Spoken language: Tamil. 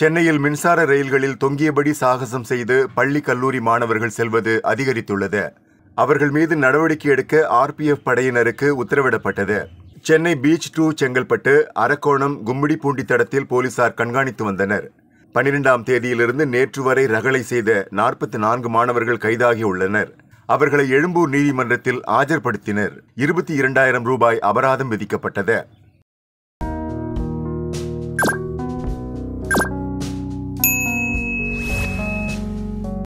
சென்னையில் மின்சார ரயில்களில் தொங்கியபடி சாகசம் செய்து பள்ளி கல்லூரி மாணவர்கள் செல்வது அதிகரித்துள்ளது அவர்கள் மீது நடவடிக்கை எடுக்க ஆர்பிஎஃப் படையினருக்கு உத்தரவிடப்பட்டது சென்னை பீச் டூ செங்கல்பட்டு அரக்கோணம் கும்மிடிப்பூண்டி தடத்தில் போலீசார் கண்காணித்து வந்தனர் பனிரெண்டாம் தேதியிலிருந்து நேற்று வரை ரகளை செய்த நாற்பத்தி நான்கு மாணவர்கள் கைதாகியுள்ளனர் அவர்களை எழும்பூர் நீதிமன்றத்தில் ஆஜர்படுத்தினர் இருபத்தி இரண்டாயிரம் ரூபாய் அபராதம் விதிக்கப்பட்டது